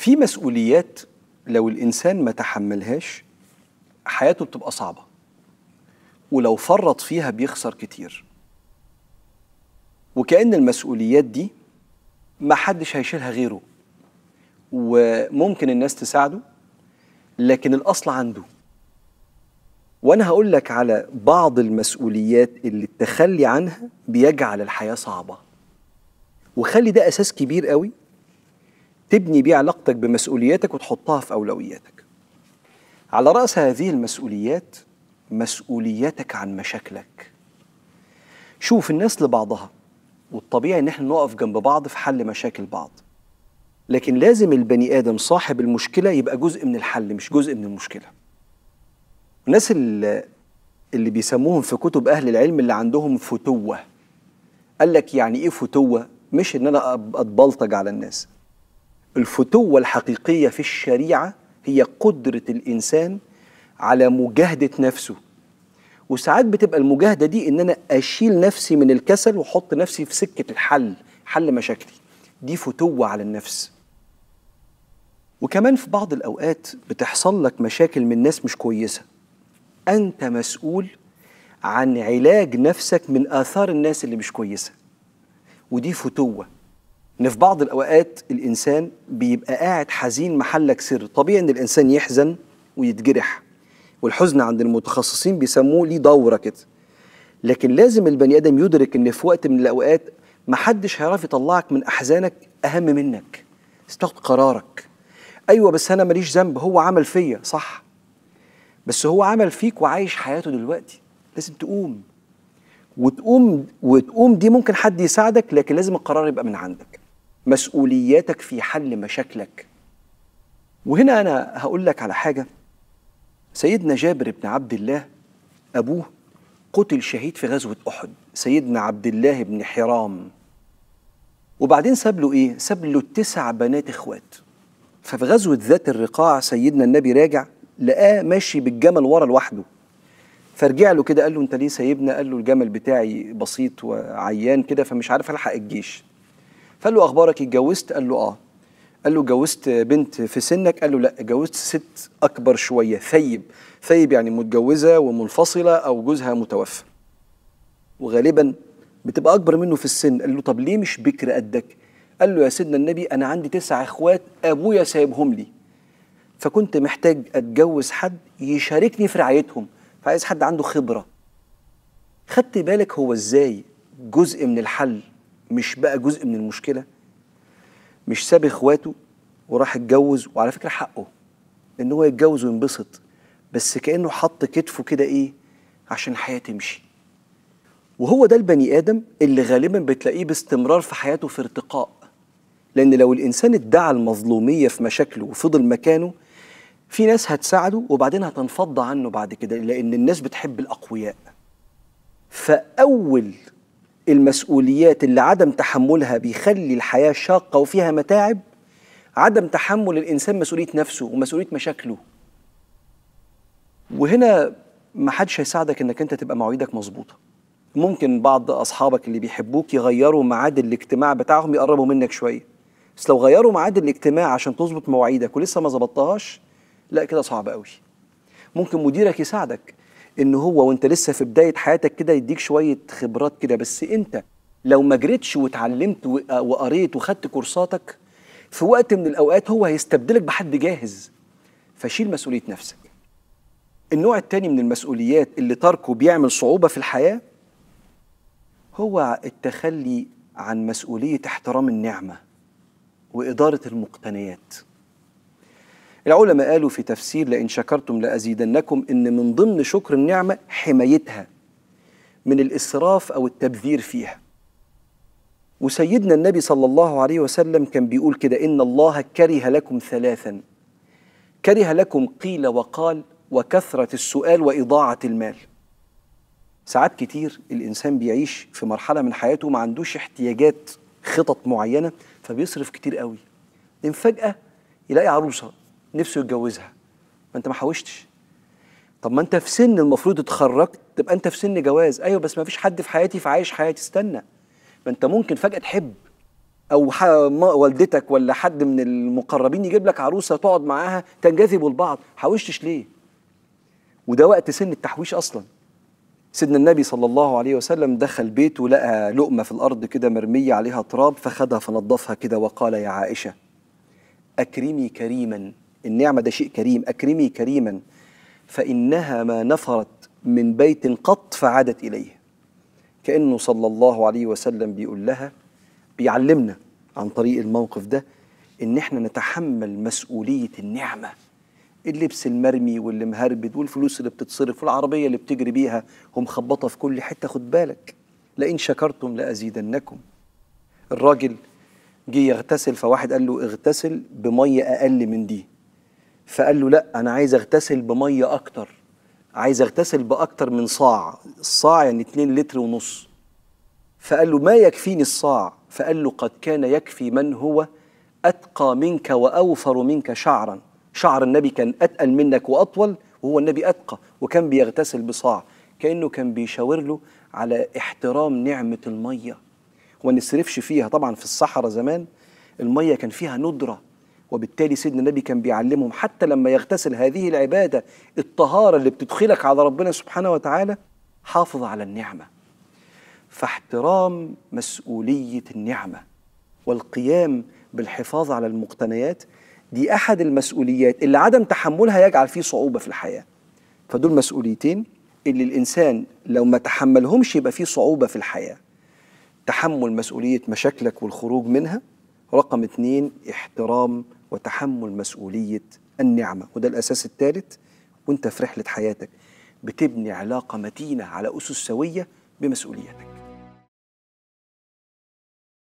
في مسؤوليات لو الانسان ما تحملهاش حياته بتبقى صعبه ولو فرط فيها بيخسر كتير وكأن المسؤوليات دي ما حدش هيشيلها غيره وممكن الناس تساعده لكن الأصل عنده وأنا هقول لك على بعض المسؤوليات اللي التخلي عنها بيجعل الحياة صعبة وخلي ده أساس كبير قوي تبني بيه علاقتك بمسؤولياتك وتحطها في أولوياتك على رأس هذه المسؤوليات مسؤولياتك عن مشاكلك شوف الناس لبعضها والطبيعي ان احنا نقف جنب بعض في حل مشاكل بعض لكن لازم البني ادم صاحب المشكله يبقى جزء من الحل مش جزء من المشكله الناس اللي, اللي بيسموهم في كتب اهل العلم اللي عندهم فتوه قال لك يعني ايه فتوه مش ان انا اتبلطج على الناس الفتوة الحقيقية في الشريعة هي قدرة الإنسان على مجاهدة نفسه وساعات بتبقى المجاهدة دي إن أنا أشيل نفسي من الكسل وأحط نفسي في سكة الحل حل مشاكلي دي فتوة على النفس وكمان في بعض الأوقات بتحصل لك مشاكل من ناس مش كويسة أنت مسؤول عن علاج نفسك من آثار الناس اللي مش كويسة ودي فتوه ان في بعض الاوقات الانسان بيبقى قاعد حزين محلك سر طبيعي ان الانسان يحزن ويتجرح والحزن عند المتخصصين بيسموه ليه دوره كده لكن لازم البني ادم يدرك ان في وقت من الاوقات محدش هيعرف يطلعك من احزانك اهم منك استخد قرارك ايوه بس انا ماليش ذنب هو عمل فيا صح بس هو عمل فيك وعايش حياته دلوقتي لازم تقوم وتقوم وتقوم دي ممكن حد يساعدك لكن لازم القرار يبقى من عندك مسؤولياتك في حل مشاكلك وهنا أنا هقول لك على حاجة سيدنا جابر بن عبد الله أبوه قتل شهيد في غزوة أحد سيدنا عبد الله بن حرام وبعدين ساب له إيه؟ ساب له تسع بنات إخوات ففي غزوة ذات الرقاع سيدنا النبي راجع لقاه ماشي بالجمل ورا لوحده فرجع له كده قال له انت ليه سايبنا قال له الجمل بتاعي بسيط وعيان كده فمش عارف الحق الجيش فقال له اخبارك اتجوزت قال له اه قال له اتجوزت بنت في سنك قال له لا اتجوزت ست اكبر شويه ثيب ثيب يعني متجوزه ومنفصله او جوزها متوفى وغالبا بتبقى اكبر منه في السن قال له طب ليه مش بكر قدك قال له يا سيدنا النبي انا عندي تسع اخوات ابويا سايبهم لي فكنت محتاج اتجوز حد يشاركني في رعايتهم فعايز حد عنده خبره خدت بالك هو ازاي جزء من الحل مش بقى جزء من المشكله مش ساب اخواته وراح اتجوز وعلى فكره حقه ان هو يتجوز وينبسط بس كانه حط كتفه كده ايه عشان الحياه تمشي وهو ده البني ادم اللي غالبا بتلاقيه باستمرار في حياته في ارتقاء لان لو الانسان ادعى المظلوميه في مشاكله وفضل مكانه في ناس هتساعده وبعدين هتنفض عنه بعد كده لان الناس بتحب الاقوياء فاول المسؤوليات اللي عدم تحملها بيخلي الحياة شاقة وفيها متاعب عدم تحمل الإنسان مسؤولية نفسه ومسؤولية مشاكله وهنا ما حدش هيساعدك انك انت تبقى مواعيدك مظبوطه ممكن بعض اصحابك اللي بيحبوك يغيروا ميعاد الاجتماع بتاعهم يقربوا منك شويه بس لو غيروا ميعاد الاجتماع عشان تظبط مواعيدك ولسه ما ظبطتهاش لا كده صعب قوي ممكن مديرك يساعدك ان هو وانت لسه في بدايه حياتك كده يديك شويه خبرات كده بس انت لو ما جريتش وتعلمت وقريت وخدت كورساتك في وقت من الاوقات هو هيستبدلك بحد جاهز فشيل مسؤوليه نفسك النوع الثاني من المسؤوليات اللي تركه بيعمل صعوبه في الحياه هو التخلي عن مسؤوليه احترام النعمه واداره المقتنيات العلماء قالوا في تفسير لئن شكرتم لأزيدنكم إن من ضمن شكر النعمة حمايتها من الإسراف أو التبذير فيها وسيدنا النبي صلى الله عليه وسلم كان بيقول كده إن الله كره لكم ثلاثا كره لكم قيل وقال وكثرة السؤال وإضاعة المال ساعات كتير الإنسان بيعيش في مرحلة من حياته ما عندوش احتياجات خطط معينة فبيصرف كتير قوي لأن فجأة يلاقي عروسة نفسه يتجوزها ما انت ما حوشتش طب ما انت في سن المفروض اتخرجت تبقى انت في سن جواز ايوه بس ما فيش حد في حياتي فعايش حياتي استنى ما انت ممكن فجاه تحب او والدتك ولا حد من المقربين يجيب لك عروسه تقعد معاها تنجذبوا لبعض حوشتش ليه وده وقت سن التحويش اصلا سيدنا النبي صلى الله عليه وسلم دخل بيته ولقى لقمه في الارض كده مرميه عليها تراب فخدها فنظفها كده وقال يا عائشه اكرمي كريما النعمة ده شيء كريم أكرمي كريما فإنها ما نفرت من بيت قط فعادت إليه كأنه صلى الله عليه وسلم بيقول لها بيعلمنا عن طريق الموقف ده إن إحنا نتحمل مسؤولية النعمة اللبس المرمي واللي مهربد والفلوس اللي بتتصرف والعربية اللي بتجري بيها ومخبطة في كل حتة خد بالك لئن شكرتم لأزيدنكم الراجل جه يغتسل فواحد قال له اغتسل بمية أقل من دي فقال له لا انا عايز اغتسل بميه اكتر عايز اغتسل باكتر من صاع الصاع يعني 2 لتر ونص فقال له ما يكفيني الصاع فقال له قد كان يكفي من هو اتقى منك واوفر منك شعرا شعر النبي كان اتقل منك واطول وهو النبي اتقى وكان بيغتسل بصاع كانه كان بيشاور له على احترام نعمه الميه وما نصرفش فيها طبعا في الصحراء زمان الميه كان فيها ندره وبالتالي سيدنا النبي كان بيعلمهم حتى لما يغتسل هذه العبادة الطهارة اللي بتدخلك على ربنا سبحانه وتعالى حافظ على النعمة فاحترام مسؤولية النعمة والقيام بالحفاظ على المقتنيات دي أحد المسؤوليات اللي عدم تحملها يجعل فيه صعوبة في الحياة فدول مسؤوليتين اللي الإنسان لو ما تحملهمش يبقى فيه صعوبة في الحياة تحمل مسؤولية مشاكلك والخروج منها رقم اتنين احترام وتحمل مسؤولية النعمة وده الأساس الثالث وانت في رحلة حياتك بتبني علاقة متينة على أسس سوية بمسؤولياتك